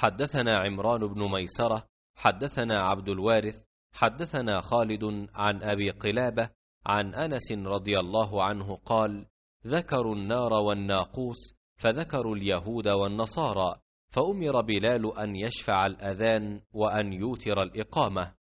حدثنا عمران بن ميسرة حدثنا عبد الوارث حدثنا خالد عن أبي قلابة عن أنس رضي الله عنه قال ذكروا النار والناقوس فذكروا اليهود والنصارى فأمر بلال أن يشفع الأذان وأن يوتر الإقامة